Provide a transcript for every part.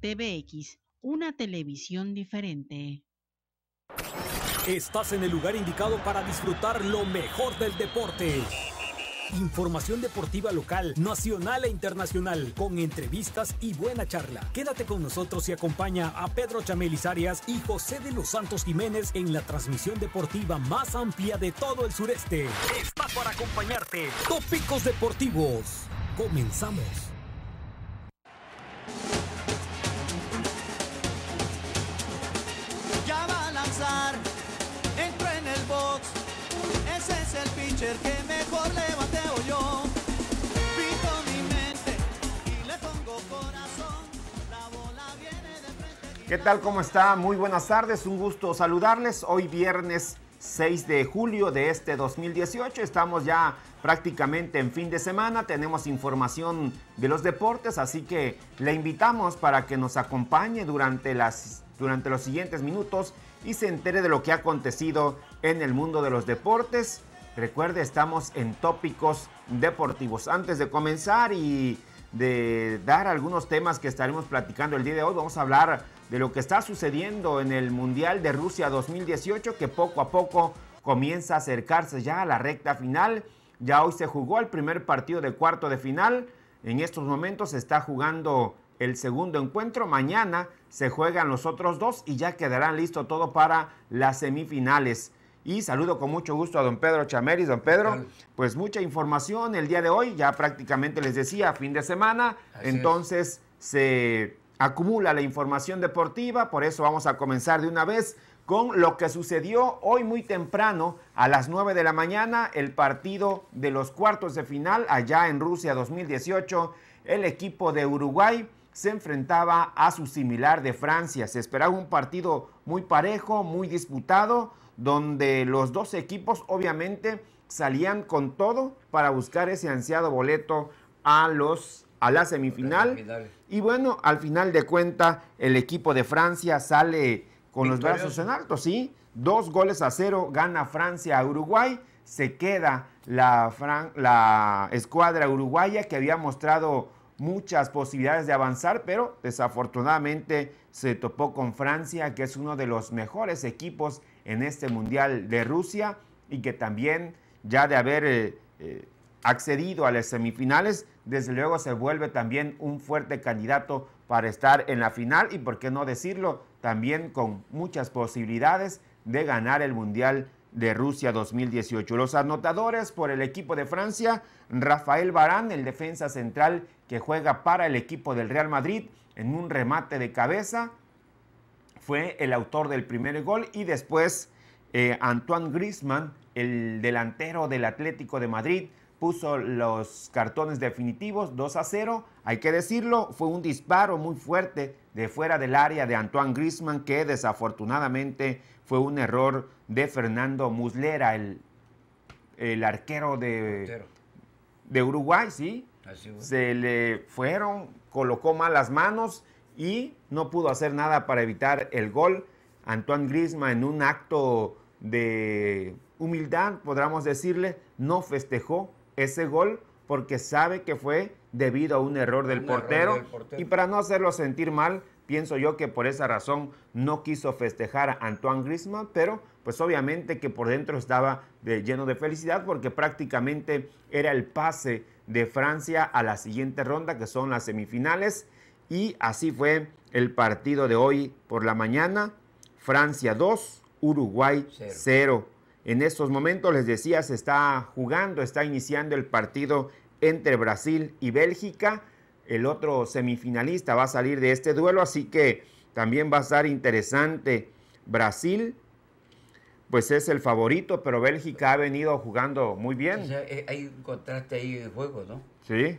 TVX, una televisión diferente. Estás en el lugar indicado para disfrutar lo mejor del deporte. Información deportiva local, nacional e internacional, con entrevistas y buena charla. Quédate con nosotros y acompaña a Pedro Chamelis Arias y José de los Santos Jiménez en la transmisión deportiva más amplia de todo el sureste. Está para acompañarte. Tópicos Deportivos. Comenzamos. y pongo ¿Qué tal? ¿Cómo está? Muy buenas tardes, un gusto saludarles. Hoy viernes 6 de julio de este 2018. Estamos ya prácticamente en fin de semana, tenemos información de los deportes, así que le invitamos para que nos acompañe durante, las, durante los siguientes minutos y se entere de lo que ha acontecido en el mundo de los deportes. Recuerde, estamos en tópicos deportivos. Antes de comenzar y de dar algunos temas que estaremos platicando el día de hoy, vamos a hablar de lo que está sucediendo en el Mundial de Rusia 2018, que poco a poco comienza a acercarse ya a la recta final. Ya hoy se jugó el primer partido de cuarto de final. En estos momentos se está jugando el segundo encuentro. Mañana se juegan los otros dos y ya quedarán listo todo para las semifinales. Y saludo con mucho gusto a don Pedro Chameris. Don Pedro, pues mucha información el día de hoy, ya prácticamente les decía, fin de semana. entonces se acumula la información deportiva, por eso vamos a comenzar de una vez con lo que sucedió hoy muy temprano a las 9 de la mañana, el partido de los cuartos de final allá en Rusia 2018, el equipo de Uruguay se enfrentaba a su similar de Francia. Se esperaba un partido muy parejo, muy disputado, donde los dos equipos obviamente salían con todo para buscar ese ansiado boleto a los a la semifinal. Y bueno, al final de cuenta el equipo de Francia sale con los brazos en alto, sí. Dos goles a cero gana Francia a Uruguay. Se queda la, la escuadra uruguaya que había mostrado muchas posibilidades de avanzar, pero desafortunadamente se topó con Francia, que es uno de los mejores equipos en este Mundial de Rusia y que también ya de haber eh, eh, accedido a las semifinales, desde luego se vuelve también un fuerte candidato para estar en la final y, por qué no decirlo, también con muchas posibilidades de ganar el Mundial de Rusia 2018. Los anotadores por el equipo de Francia, Rafael Barán, el defensa central que juega para el equipo del Real Madrid en un remate de cabeza. Fue el autor del primer gol y después eh, Antoine Grisman, el delantero del Atlético de Madrid, puso los cartones definitivos 2 a 0. Hay que decirlo, fue un disparo muy fuerte de fuera del área de Antoine Grisman que desafortunadamente fue un error de Fernando Muslera, el, arquero de, de Uruguay, sí, se le fueron, colocó malas manos y no pudo hacer nada para evitar el gol. Antoine Grisma en un acto de humildad, podríamos decirle, no festejó ese gol porque sabe que fue debido a un, error del, portero, Y para no hacerlo sentir mal, pienso yo que por esa razón no quiso festejar a Antoine Griezmann, pero pues obviamente que por dentro estaba de, lleno de felicidad porque prácticamente era el pase de Francia a la siguiente ronda, que son las semifinales. Y así fue el partido de hoy por la mañana. Francia 2, Uruguay 0. En estos momentos, les decía, se está jugando, está iniciando el partido entre Brasil y Bélgica. El otro semifinalista va a salir de este duelo, así que también va a estar interesante Brasil pues es el favorito, pero Bélgica ha venido jugando muy bien. Eh, hay un contraste ahí de juego, ¿no? Sí.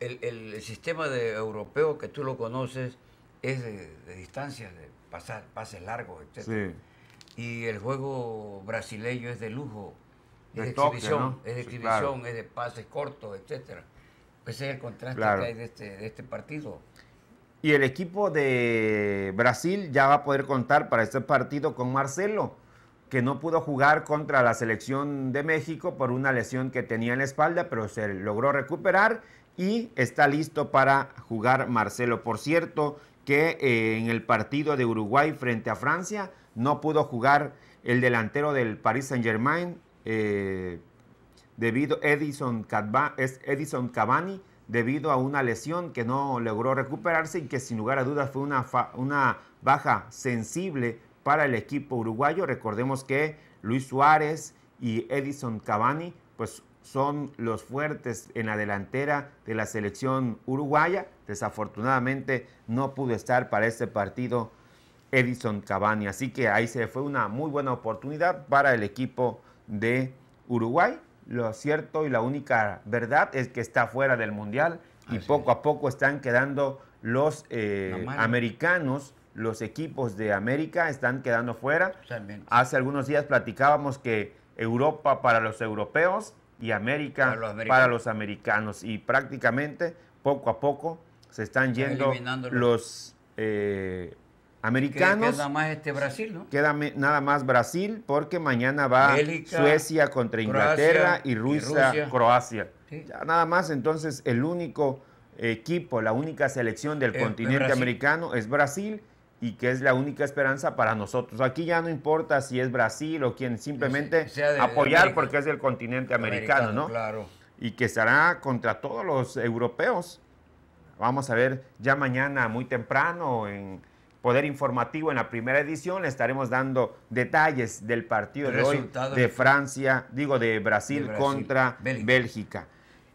El, sistema de europeo que tú lo conoces es de, distancia, de pasar, pases largos, etc. Sí. Y el juego brasileño es de lujo, es de, de exhibición, es de es de pases cortos, etc. Ese es el contraste que hay de este, de este partido. Y el equipo de Brasil ya va a poder contar para este partido con Marcelo que no pudo jugar contra la selección de México por una lesión que tenía en la espalda, pero se logró recuperar y está listo para jugar Marcelo. Por cierto, que eh, en el partido de Uruguay frente a Francia no pudo jugar el delantero del Paris Saint Germain, eh, debido Edison, es Edison Cavani, debido a una lesión que no logró recuperarse y que sin lugar a dudas fue una, una baja sensible para el equipo uruguayo. Recordemos que Luis Suárez y Edison Cavani pues son los fuertes en la delantera de la selección uruguaya. Desafortunadamente no pudo estar para este partido Edison Cavani, así que ahí se fue una muy buena oportunidad para el equipo de Uruguay. Lo cierto y la única verdad es que está fuera del Mundial y poco a poco están quedando los eh, americanos los equipos de América están quedando fuera. Hace algunos días platicábamos que Europa para los europeos y América para los, americanos. Y prácticamente poco a poco se están yendo los eh, americanos. Queda más este Brasil, ¿no? Queda nada más Brasil porque mañana va Suecia contra Inglaterra y, Rusia, Croacia. nada más entonces el único equipo, la única selección del eh, continente americano es Brasil y que es la única esperanza para nosotros. Aquí ya no importa si es Brasil o quien, simplemente apoyar porque es del continente americano, ¿no? Claro. Y que estará contra todos los europeos. Vamos a ver ya mañana muy temprano en Poder Informativo en la primera edición estaremos dando detalles del partido de hoy de Francia, digo de Brasil, contra Bélgica.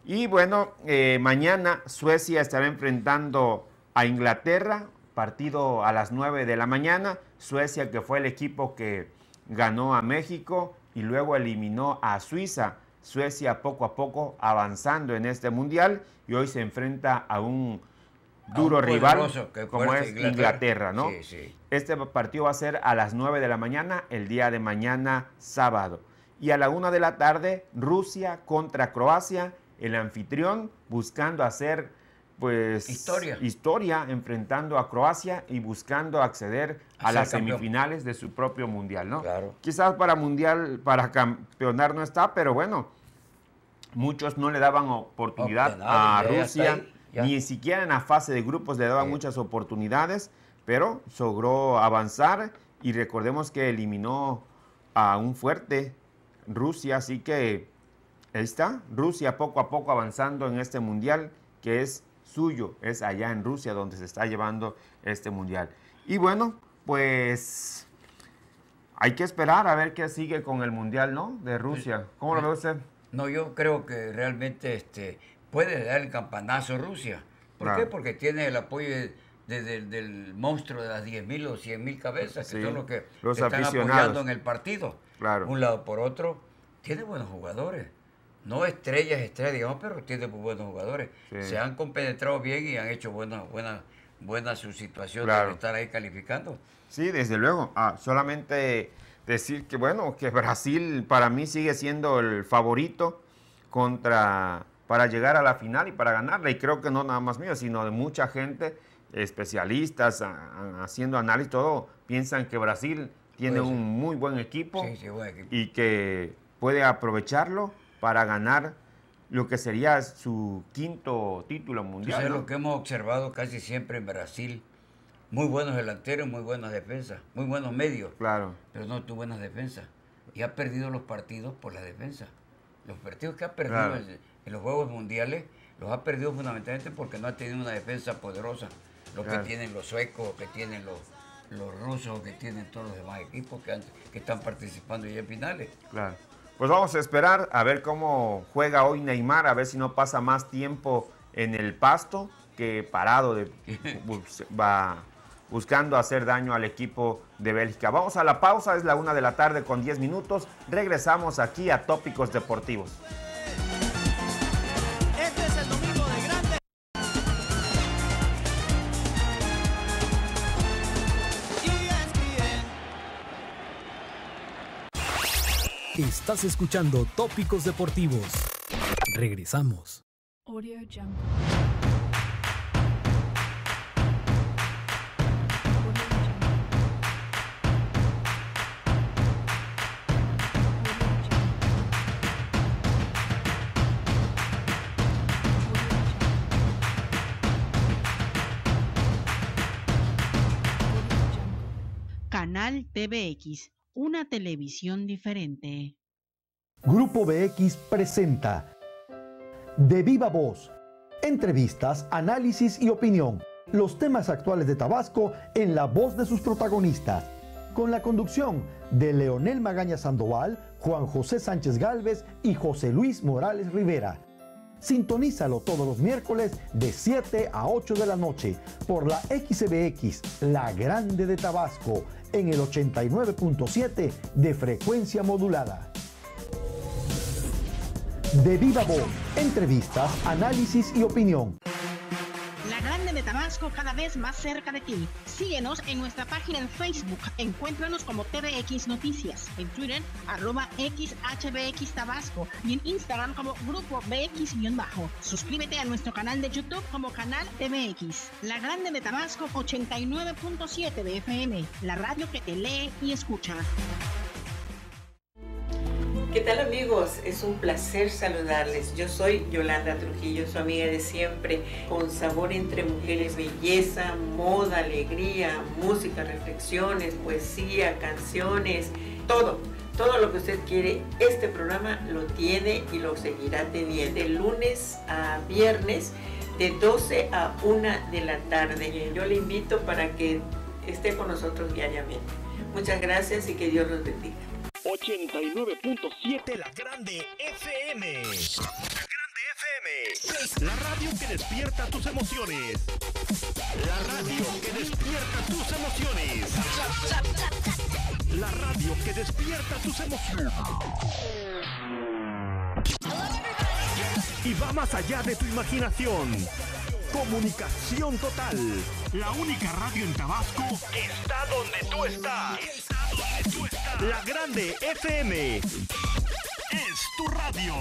Y bueno, eh, mañana Suecia estará enfrentando a Inglaterra, partido a las 9 de la mañana. Suecia, que fue el equipo que ganó a México y luego eliminó a Suiza. Suecia poco a poco avanzando en este mundial y hoy se enfrenta a un duro rival como es Inglaterra, ¿no? Este partido va a ser a las 9 de la mañana, el día de mañana sábado. Y a la 1 de la tarde, Rusia contra Croacia, el anfitrión buscando hacer pues historia. historia. enfrentando a Croacia y buscando acceder a, las semifinales de su propio mundial, ¿no? Claro. Quizás para mundial, para campeonar no está, pero bueno, muchos no le daban oportunidad a Rusia, ni siquiera en la fase de grupos le daban muchas oportunidades, pero logró avanzar y recordemos que eliminó a un fuerte Rusia, así que ahí está, Rusia poco a poco avanzando en este mundial que es suyo es allá en Rusia donde se está llevando este mundial. Y bueno, pues hay que esperar a ver qué sigue con el mundial, ¿no? De Rusia. ¿Cómo lo ve usted? No, yo creo que realmente este, puede dar el campanazo Rusia. ¿Por qué? Porque tiene el apoyo del monstruo de las 10.000 o 100.000 cabezas, que son los que están apoyando en el partido. Claro. Un lado por otro. Tiene buenos jugadores no estrellas, estrellas, digamos, pero tiene buenos jugadores. Se han compenetrado bien y han hecho buenas buena, buena su situación de estar ahí calificando. Sí, desde luego. Ah, solamente decir que, bueno, que Brasil para mí sigue siendo el favorito contra para llegar a la final y para ganarla. Y creo que no nada más mío, sino de mucha gente, especialistas, haciendo análisis, todo, piensan que Brasil tiene pues un muy buen equipo, y que puede aprovecharlo para ganar lo que sería su quinto título mundial. Es lo que hemos observado casi siempre en Brasil. Muy buenos delanteros, muy buenas defensas, muy buenos medios. Claro. Pero no tuvo buenas defensas. Y ha perdido los partidos por la defensa. Los partidos que ha perdido en, los Juegos Mundiales los ha perdido fundamentalmente porque no ha tenido una defensa poderosa. Lo que tienen los suecos, lo que tienen los, rusos, rusos, que tienen todos los demás equipos que, que están participando ya en finales. Claro. Pues vamos a esperar a ver cómo juega hoy Neymar, a ver si no pasa más tiempo en el pasto que parado de, va buscando hacer daño al equipo de Bélgica. Vamos a la pausa, es la una de la tarde con 10 minutos. Regresamos aquí a Tópicos Deportivos. Estás escuchando Tópicos Deportivos. Regresamos. Canal TVX una televisión diferente. Grupo BX presenta De Viva Voz. Entrevistas, análisis y opinión. Los temas actuales de Tabasco en la voz de sus protagonistas. Con la conducción de Leonel Magaña Sandoval, Juan José Sánchez Galvez y José Luis Morales Rivera Sintonízalo todos los miércoles de 7 a 8 de la noche por la XBX, la Grande de Tabasco, en el 89.7 de frecuencia modulada. De Viva Voz, entrevistas, análisis y opinión. Tabasco cada vez más cerca de ti. Síguenos en nuestra página en Facebook. Encuéntranos como TVX Noticias. En Twitter, arroba XHBX Tabasco. Y en Instagram como Grupo BX-Bajo. Suscríbete a nuestro canal de YouTube como Canal TVX. La Grande de Tabasco 89.7 de FM. La radio que te lee y escucha. ¿Qué tal amigos? Es un placer saludarles. Yo soy Yolanda Trujillo, su amiga de siempre, con sabor entre mujeres, belleza, moda, alegría, música, reflexiones, poesía, canciones, todo. Todo lo que usted quiere, este programa lo tiene y lo seguirá teniendo de lunes a viernes de 12 a 1 de la tarde. Yo le invito para que esté con nosotros diariamente. Muchas gracias y que Dios los bendiga. 89.7 La Grande FM. La Grande FM. La radio que despierta tus emociones. La radio que despierta tus emociones. La radio que despierta tus emociones. Y va más allá de tu imaginación. Comunicación total. La única radio en Tabasco está donde tú estás. Está donde tú estás. La Grande FM es tu radio.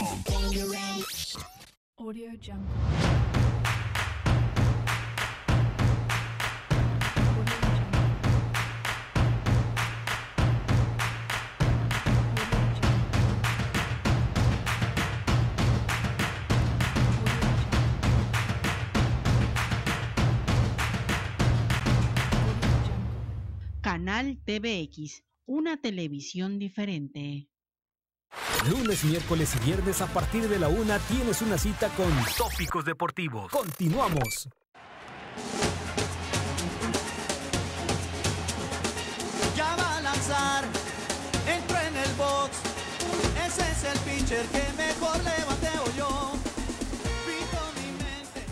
Audio Jump. Canal TVX una televisión diferente. Lunes, miércoles y viernes a partir de la una tienes una cita con Tópicos Deportivos. Continuamos. Ya va a lanzar, en el box, ese es el pitcher que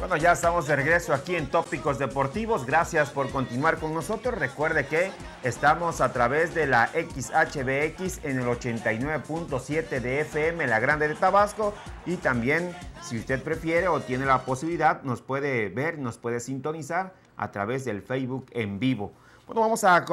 Bueno, ya estamos de regreso aquí en Tópicos Deportivos. Gracias por continuar con nosotros. Recuerde que estamos a través de la XHBX en el 89.7 de FM, la Grande de Tabasco. Y también, si usted prefiere o tiene la posibilidad, nos puede ver, nos puede sintonizar a través del Facebook en vivo. Bueno, vamos a,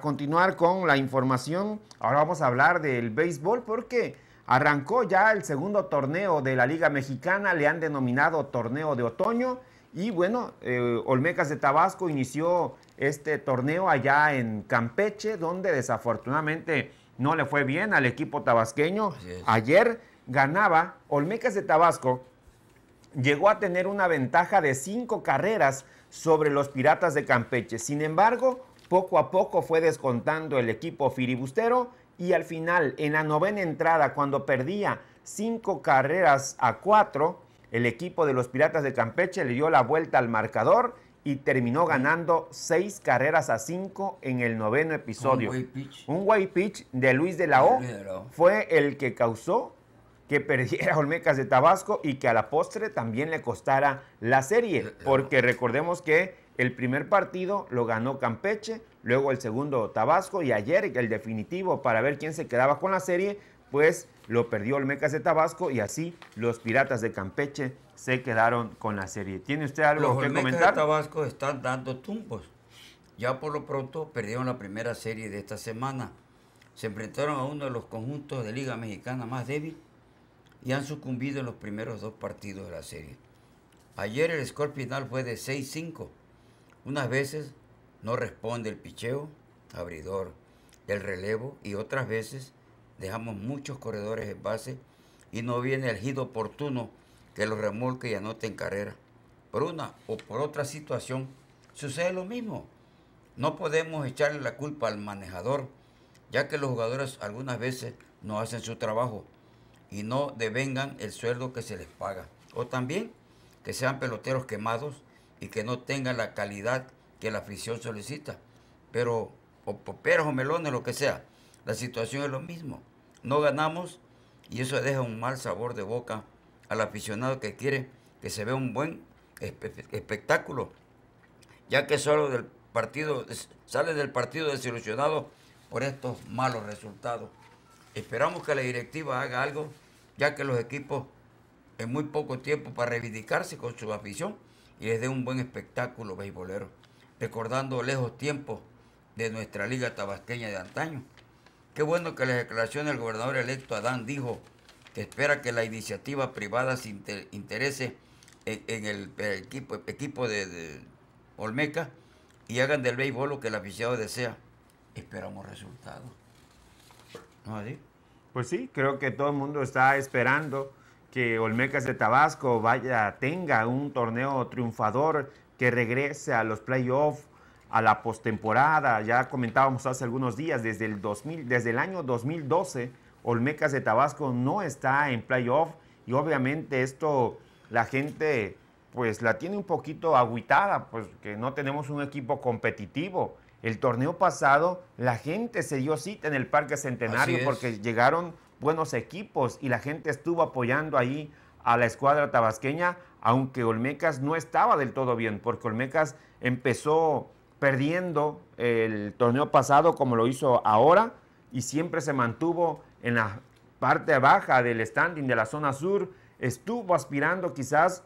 continuar con la información. Ahora vamos a hablar del béisbol porque Arrancó ya el segundo torneo de la Liga Mexicana, le han denominado torneo de otoño. Y bueno, eh, Olmecas de Tabasco inició este torneo allá en Campeche, donde desafortunadamente no le fue bien al equipo tabasqueño. Ayer ganaba Olmecas de Tabasco, llegó a tener una ventaja de cinco carreras sobre los Piratas de Campeche. Sin embargo, poco a poco fue descontando el equipo firibustero y al final, en la novena entrada, cuando perdía cinco carreras a cuatro, el equipo de los Piratas de Campeche le dio la vuelta al marcador y terminó ganando seis carreras a cinco en el noveno episodio. Un white pitch, pitch de Luis de la O fue el que causó que perdiera Olmecas de Tabasco y que a la postre también le costara la serie, eh, eh, porque recordemos que el primer partido lo ganó Campeche, luego el segundo Tabasco y ayer el definitivo para ver quién se quedaba con la serie, pues lo perdió el Olmecas de Tabasco y así los Piratas de Campeche se quedaron con la serie. ¿Tiene usted algo que comentar? Los Tabasco están dando tumbos. Ya por lo pronto perdieron la primera serie de esta semana. Se enfrentaron a uno de los conjuntos de Liga Mexicana más débil y han sucumbido en los primeros dos partidos de la serie. Ayer el score final fue de 6-5 unas veces no responde el picheo, abridor del relevo y otras veces dejamos muchos corredores en base y no viene el giro oportuno que los remolque y anoten carrera. Por una o por otra situación sucede lo mismo. No podemos echarle la culpa al manejador, ya que los jugadores algunas veces no hacen su trabajo y no devengan el sueldo que se les paga. O también que sean peloteros quemados y que no tenga la calidad que la afición solicita. Pero, o, o o melones, lo que sea, la situación es lo mismo. No ganamos y eso deja un mal sabor de boca al aficionado que quiere que se vea un buen espectáculo, ya que solo del partido, sale del partido desilusionado por estos malos resultados. Esperamos que la directiva haga algo, ya que los equipos en muy poco tiempo para reivindicarse con su afición y les dé un buen espectáculo beisbolero, recordando lejos tiempos de nuestra liga tabasqueña de antaño. Qué bueno que la declaración del gobernador electo Adán dijo que espera que la iniciativa privada se interese en, el, equipo, equipo de, Olmeca y hagan del béisbol lo que el aficionado desea. Esperamos resultados. ¿No así? Pues sí, creo que todo el mundo está esperando que Olmecas de Tabasco vaya, tenga un torneo triunfador, que regrese a los playoffs, a la postemporada. Ya comentábamos hace algunos días, desde el, 2000, desde el año 2012, Olmecas de Tabasco no está en playoff y obviamente esto la gente pues la tiene un poquito aguitada, pues que no tenemos un equipo competitivo. El torneo pasado la gente se dio cita en el Parque Centenario porque llegaron buenos equipos y la gente estuvo apoyando ahí a la escuadra tabasqueña, aunque Olmecas no estaba del todo bien, porque Olmecas empezó perdiendo el torneo pasado como lo hizo ahora y siempre se mantuvo en la parte baja del standing de la zona sur, estuvo aspirando quizás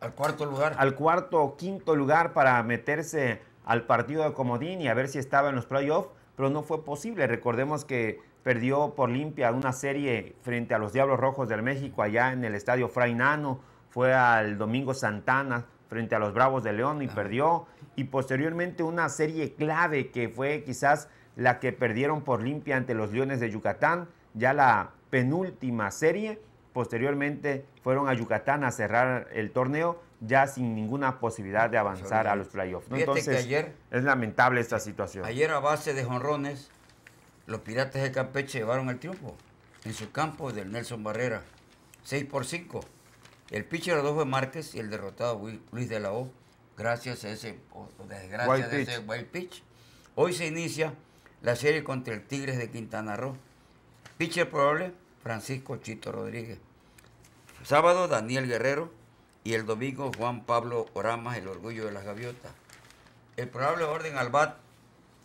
al cuarto lugar. Al cuarto o quinto lugar para meterse al partido de Comodín y a ver si estaba en los playoffs, pero no fue posible. Recordemos que perdió por limpia una serie frente a los Diablos Rojos del México allá en el estadio Nano. fue al Domingo Santana frente a los Bravos de León y perdió, y posteriormente una serie clave que fue quizás la que perdieron por limpia ante los Leones de Yucatán, ya la penúltima serie, posteriormente fueron a Yucatán a cerrar el torneo ya sin ninguna posibilidad de avanzar a los playoffs. Entonces, es lamentable esta situación. Ayer a base de jonrones los Piratas de Campeche llevaron el triunfo en su campo del Nelson Barrera. 6 por 5. El pitcher Rodolfo Márquez y el derrotado Luis de la O, gracias a ese, desgracia de ese wild pitch. Hoy se inicia la serie contra el Tigres de Quintana Roo. Pitcher probable, Francisco Chito Rodríguez. Sábado, Daniel Guerrero. Y el domingo, Juan Pablo Oramas, el orgullo de las gaviotas. El probable orden al BAT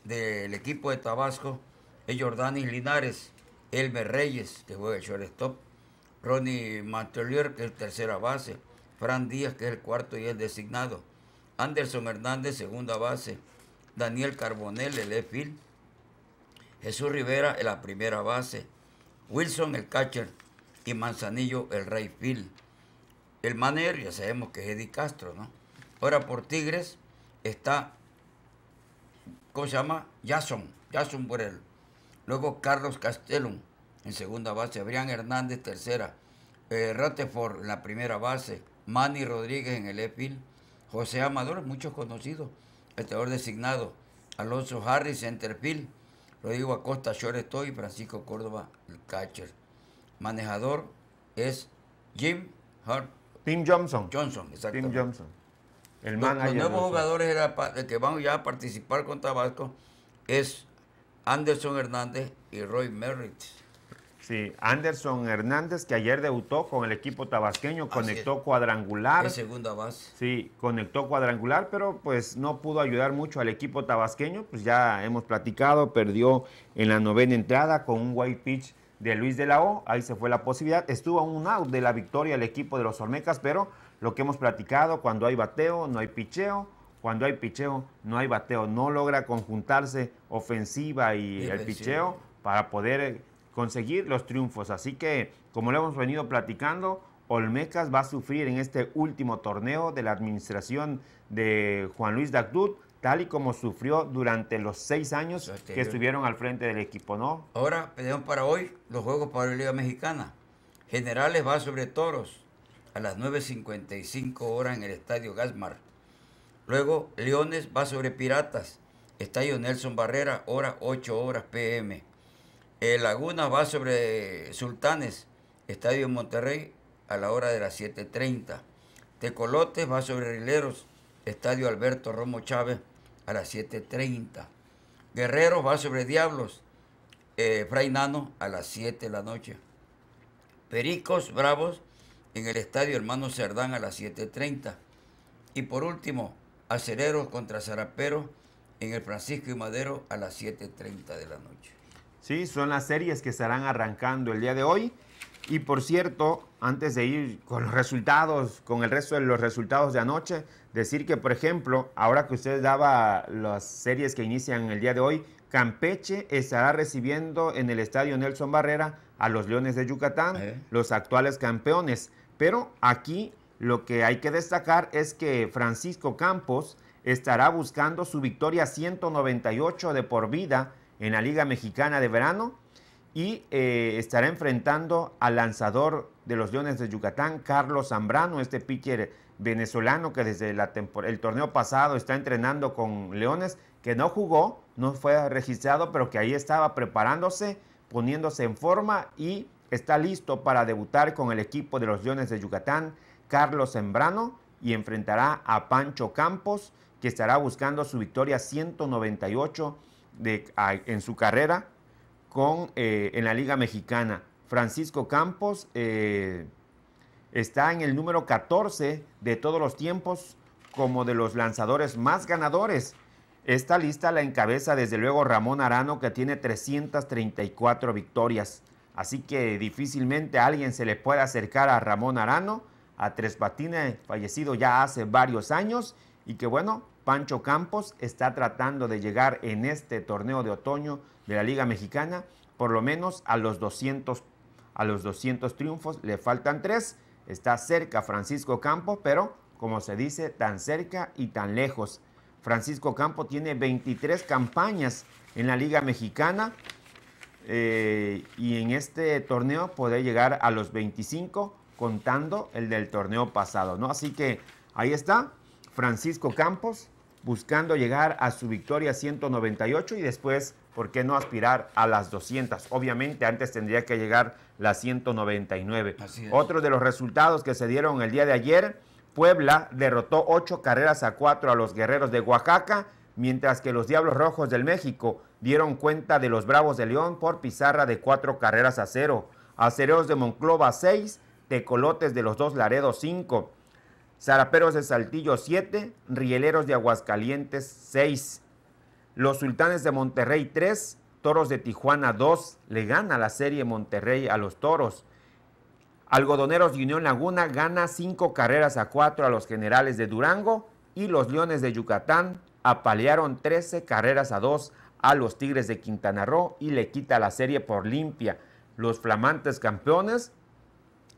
del equipo de Tabasco es Jordanis Linares, Elmer Reyes, que juega el shortstop, Ronnie Mantelier, que es tercera base, Fran Díaz, que es el cuarto y el designado, Anderson Hernández, segunda base, Daniel Carbonel, el efil, Jesús Rivera, en la primera base, Wilson, el catcher, y Manzanillo, el rey field. El manager, ya sabemos que es Eddie Castro, ¿no? Ahora por Tigres está, ¿cómo se llama? Jason, Jason Burel Luego Carlos Castellum en segunda base, Brian Hernández tercera, eh, en la primera base, Manny Rodríguez en el E-Pil. José Amador, muchos conocidos, teor designado, Alonso Harris lo Rodrigo Acosta short estoy Francisco Córdoba el catcher. Manejador es Jim Hart. Tim Johnson. Johnson, exacto. Tim Johnson. El los, los nuevos jugadores que van ya a participar con Tabasco es Anderson Hernández y Roy Merritt. Sí, Anderson Hernández, que ayer debutó con el equipo tabasqueño, conectó cuadrangular. La segunda base. Sí, conectó cuadrangular, pero pues no pudo ayudar mucho al equipo tabasqueño. Pues ya hemos platicado, perdió en la novena entrada con un white pitch de Luis de la O. Ahí se fue la posibilidad. Estuvo a un out de la victoria el equipo de los Olmecas, pero lo que hemos platicado, cuando hay bateo, no hay picheo cuando hay picheo, no hay bateo. No logra conjuntarse ofensiva y el picheo para poder eh, conseguir los triunfos. Así que, como lo hemos venido platicando, Olmecas va a sufrir en este último torneo de la administración de Juan Luis Dagdud, tal y como sufrió durante los seis años que estuvieron al frente del equipo, ¿no? Ahora, pedimos para hoy los Juegos para la Liga Mexicana. Generales va sobre Toros a las 9.55 horas en el Estadio Gasmar. Luego, Leones va sobre Piratas. Estadio Nelson Barrera, hora 8 horas PM. Eh, Laguna va sobre Sultanes. Estadio Monterrey, a la hora de las 7.30. Tecolotes va sobre Rileros. Estadio Alberto Romo Chávez, a las 7.30. Guerreros va sobre Diablos. Eh, Fray Nano, a las 7 de la noche. Pericos Bravos en el Estadio Hermano Cerdán a las 7.30. Y por último, acereros contra Zarapero en el Francisco y Madero a las 7.30 de la noche. Sí, son las series que estarán arrancando el día de hoy. Y por cierto, antes de ir con los resultados, con el resto de los resultados de anoche, decir que, por ejemplo, ahora que usted daba las series que inician el día de hoy, Campeche estará recibiendo en el estadio Nelson Barrera a los Leones de Yucatán, eh. los actuales campeones. Pero aquí lo que hay que destacar es que Francisco Campos estará buscando su victoria 198 de por vida en la Liga Mexicana de Verano y eh, estará enfrentando al lanzador de los Leones de Yucatán, Carlos Zambrano, este pitcher venezolano que desde el torneo pasado está entrenando con Leones, que no jugó, no fue registrado, pero que ahí estaba preparándose, poniéndose en forma y está listo para debutar con el equipo de los Leones de Yucatán Carlos Sembrano y enfrentará a Pancho Campos, que estará buscando su victoria 198 en su carrera con, eh, en la Liga Mexicana. Francisco Campos eh, está en el número 14 de todos los tiempos como de los lanzadores más ganadores. Esta lista la encabeza desde luego Ramón Arano que tiene 334 victorias. Así que difícilmente alguien se le puede acercar a Ramón Arano a Tres Patines, fallecido ya hace varios años, y que bueno, Pancho Campos está tratando de llegar en este torneo de otoño de la Liga Mexicana por lo menos a los 200, a los 200 triunfos, le faltan tres, está cerca Francisco Campos, pero como se dice, tan cerca y tan lejos. Francisco Campo tiene 23 campañas en la Liga Mexicana eh, y en este torneo puede llegar a los 25 contando el del torneo pasado, ¿no? Así que ahí está Francisco Campos buscando llegar a su victoria 198 y después, ¿por qué no aspirar a las 200? Obviamente antes tendría que llegar las 199. Otro de los resultados que se dieron el día de ayer, Puebla derrotó 8 carreras a 4 a los guerreros de Oaxaca, mientras que los Diablos Rojos del México dieron cuenta de los Bravos de León por pizarra de 4 carreras a 0. Acereos de Monclova 6, Tecolotes de los Dos Laredos 5, Zaraperos de Saltillo 7, Rieleros de Aguascalientes 6, Los Sultanes de Monterrey 3, Toros de Tijuana 2, le gana la serie Monterrey a los Toros. Algodoneros de Unión Laguna gana 5 carreras a 4 a los Generales de Durango y los Leones de Yucatán apalearon 13 carreras a 2 a los Tigres de Quintana Roo y le quita la serie por limpia. Los flamantes campeones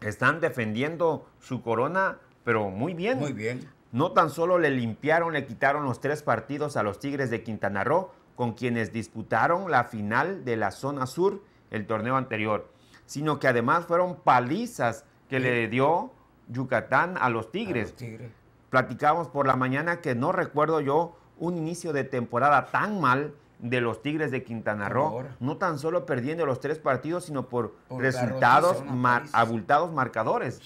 están defendiendo su corona, pero muy bien. Muy bien. No tan solo le limpiaron, le quitaron los tres partidos a los Tigres de Quintana Roo, con quienes disputaron la final de la zona sur el torneo anterior, sino que además fueron palizas que le dio Yucatán a los Tigres. A los tigres. Platicamos por la mañana que no recuerdo yo un inicio de temporada tan mal de los Tigres de Quintana Roo, no tan solo perdiendo los tres partidos, sino por, resultados abultados marcadores.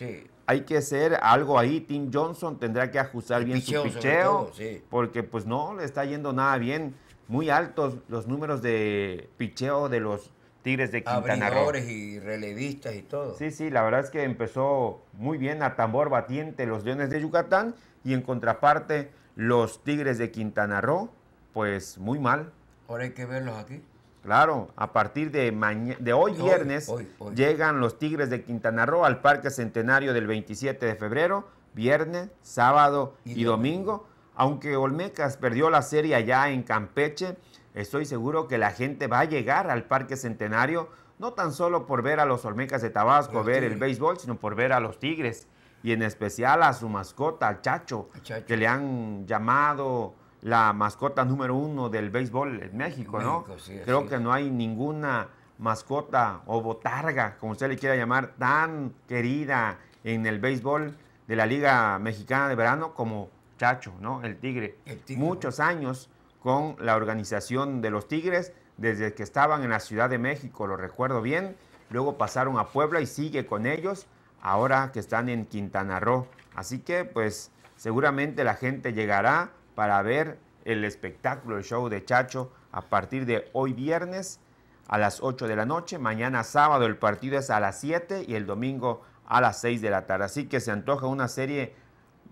Hay que hacer algo ahí. Tim Johnson tendrá que ajustar bien su picheo, porque pues no le está yendo nada bien. Muy altos los números de picheo de los Tigres de Quintana Roo. y relevistas y todo. Sí, sí, la verdad es que empezó muy bien a tambor batiente los Leones de Yucatán y en contraparte los Tigres de Quintana Roo, pues muy mal, Ahora hay que verlos aquí. Claro, a partir de, de hoy viernes llegan los Tigres de Quintana Roo al Parque Centenario del 27 de febrero, viernes, sábado y, domingo. Aunque Olmecas perdió la serie allá en Campeche, estoy seguro que la gente va a llegar al Parque Centenario no tan solo por ver a los Olmecas de Tabasco, ver el béisbol, sino por ver a los Tigres y en especial a su mascota, al Chacho. que le han llamado la mascota número uno del béisbol en México, ¿no? Creo que no hay ninguna mascota o botarga, como usted le quiera llamar, tan querida en el béisbol de la Liga Mexicana de Verano como Chacho, ¿no? El tigre. Muchos años con la organización de los Tigres, desde que estaban en la Ciudad de México, lo recuerdo bien, luego pasaron a Puebla y sigue con ellos, ahora que están en Quintana Roo. Así que pues seguramente la gente llegará para ver el espectáculo, el show de Chacho a partir de hoy viernes a las 8 de la noche. Mañana sábado el partido es a las 7 y el domingo a las 6 de la tarde. Así que se antoja una serie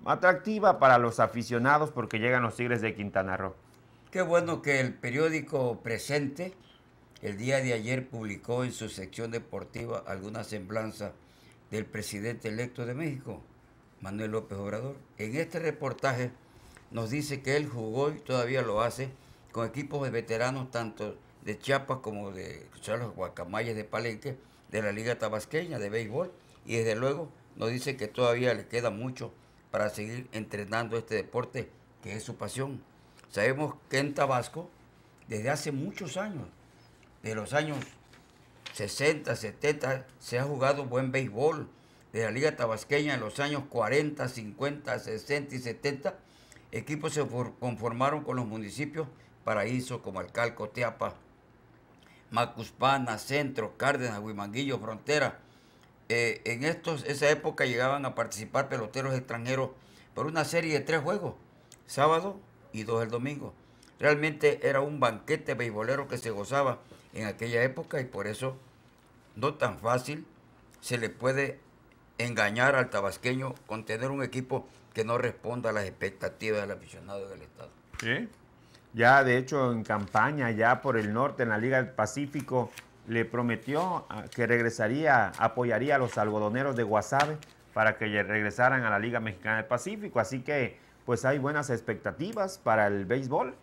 atractiva para los aficionados porque llegan los Tigres de Quintana Roo. Qué bueno que el periódico Presente el día de ayer publicó en su sección deportiva alguna semblanza del presidente electo de México, Manuel López Obrador. En este reportaje nos dice que él jugó y todavía lo hace con equipos de veteranos tanto de Chiapas como de los Guacamayas de Palenque, de la Liga Tabasqueña de Béisbol. Y desde luego nos dice que todavía le queda mucho para seguir entrenando este deporte que es su pasión. Sabemos que en Tabasco, desde hace muchos años, de los años 60, 70, se ha jugado buen béisbol. De la Liga Tabasqueña en los años 40, 50, 60 y 70 equipos se conformaron con los municipios Paraíso, como Alcalco, Teapa, Macuspana, Centro, Cárdenas, Huimanguillo, Frontera. Eh, en estos, esa época llegaban a participar peloteros extranjeros por una serie de tres juegos, sábado y dos el domingo. Realmente era un banquete beisbolero que se gozaba en aquella época y por eso no tan fácil se le puede engañar al tabasqueño con tener un equipo que no responda a las expectativas del aficionado del Estado. ¿Sí? Ya, de hecho, en campaña, ya por el norte, en la Liga del Pacífico, le prometió ah, que regresaría, apoyaría a los algodoneros de Guasave para que regresaran a la Liga Mexicana del Pacífico. Así que, pues hay buenas expectativas para el béisbol,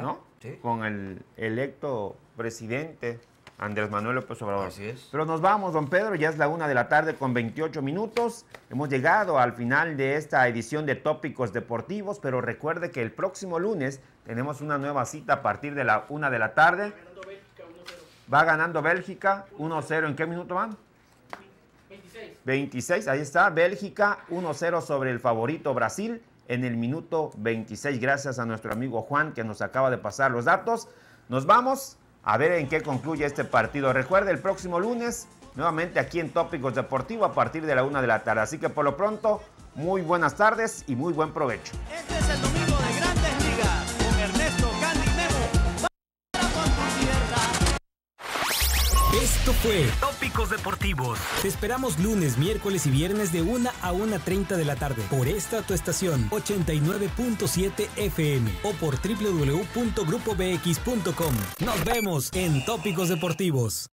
¿no? Con el electo presidente Andrés Manuel López Obrador. Así es. Pero nos vamos, don Pedro, ya es la una de la tarde con 28 minutos. Hemos llegado al final de esta edición de Tópicos Deportivos, pero recuerde que el próximo lunes tenemos una nueva cita a partir de la una de la tarde. Va ganando Bélgica 1-0. ¿En qué minuto van? 26. 26, ahí está. Bélgica 1-0 sobre el favorito Brasil en el minuto 26. Gracias a nuestro amigo Juan que nos acaba de pasar los datos. Nos vamos a ver en qué concluye este partido. Recuerde, el próximo lunes, nuevamente aquí en Tópicos Deportivo a partir de la una de la tarde. Así que por lo pronto, muy buenas tardes y muy buen provecho. Este Esto fue Tópicos Deportivos. Te esperamos lunes, miércoles y viernes de 1 a 1.30 de la tarde por esta tu estación 89.7 FM o por www.grupobx.com. Nos vemos en Tópicos Deportivos.